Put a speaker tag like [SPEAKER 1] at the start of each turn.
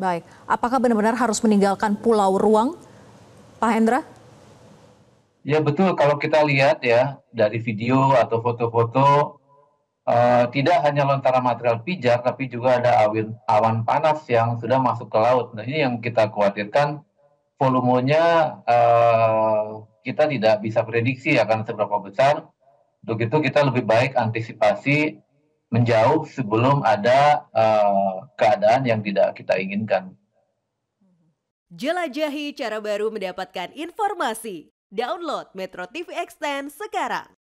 [SPEAKER 1] Baik, apakah benar-benar harus meninggalkan Pulau Ruang, Pak
[SPEAKER 2] Hendra? Ya betul, kalau kita lihat ya dari video atau foto-foto, uh, tidak hanya lontaran material pijar, tapi juga ada awin, awan panas yang sudah masuk ke laut. Nah ini yang kita khawatirkan, volumenya uh, kita tidak bisa prediksi akan seberapa besar. Untuk itu kita lebih baik antisipasi menjauh sebelum ada uh, keadaan yang tidak kita inginkan.
[SPEAKER 3] Jelajahi cara baru mendapatkan informasi. Download Metro TV Extend sekarang.